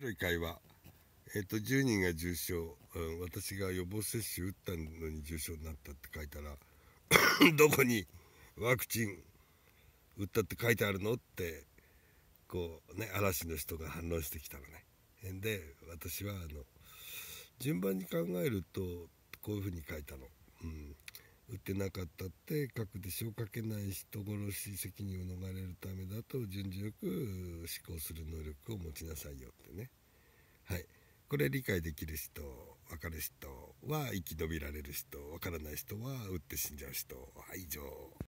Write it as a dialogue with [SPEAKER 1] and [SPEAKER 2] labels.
[SPEAKER 1] 広い会話、えっ、ー、と、10人が重症、うん、私が予防接種打ったのに重症になったって書いたら どこにワクチン打ったって書いてあるのってこうね嵐の人が反論してきたのね。で私はあの順番に考えるとこういうふうに書いたの。ってなかったって書くでしょう書けない人殺し責任を逃れるためだと順序よく思考する能力を持ちなさいよってねはいこれ理解できる人分かる人は生き延びられる人分からない人は打って死んじゃう人はい以上。